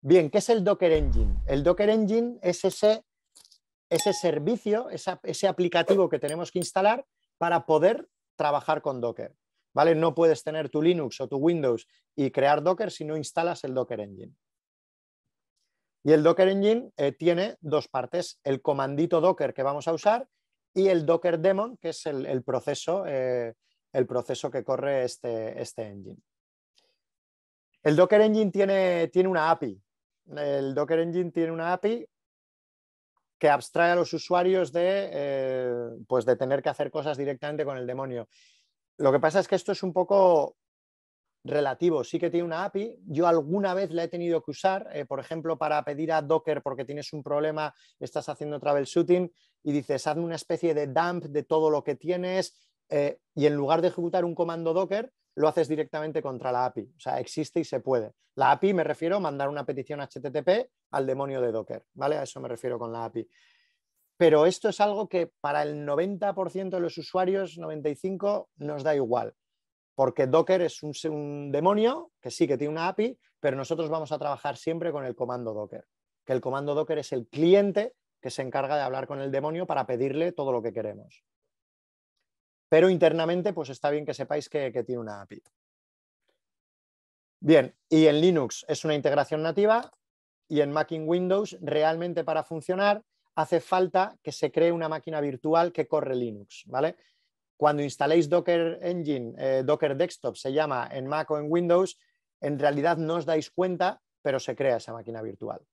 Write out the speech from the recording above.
Bien, ¿qué es el Docker Engine? El Docker Engine es ese, servicio, ese aplicativo que tenemos que instalar para poder trabajar con Docker. ¿vale? No puedes tener tu Linux o tu Windows y crear Docker si no instalas el Docker Engine. Y el Docker Engine eh, tiene dos partes, el comandito Docker que vamos a usar y el Docker Demon, que es el, proceso, eh, el proceso que corre este, este, engine. El Docker Engine tiene una API, el Docker Engine tiene una API que abstrae a los usuarios de, eh, pues de tener que hacer cosas directamente con el demonio. Lo que pasa es que esto es un poco relativo. Sí que tiene una API. Yo alguna vez la he tenido que usar, eh, por ejemplo, para pedir a Docker porque tienes un problema, estás haciendo troubleshooting y dices, hazme una especie de dump de todo lo que tienes eh, y en lugar de ejecutar un comando Docker, lo haces directamente contra la API. O sea, existe y se puede. La API me refiero a mandar una petición HTTP al demonio de Docker, ¿vale? A eso me refiero con la API. Pero esto es algo que para el 90% de los usuarios, 95, nos da igual, porque Docker es un, demonio que sí que tiene una API, pero nosotros vamos a trabajar siempre con el comando Docker, que el comando Docker es el cliente que se encarga de hablar con el demonio para pedirle todo lo que queremos, pero internamente pues está bien que sepáis que, tiene una API. Bien, y en Linux es una integración nativa y en Mac y en Windows realmente para funcionar hace falta que se cree una máquina virtual que corre Linux, ¿vale? Cuando instaléis Docker Engine, eh, Docker Desktop se llama en Mac o en Windows, en realidad no os dais cuenta, pero se crea esa máquina virtual,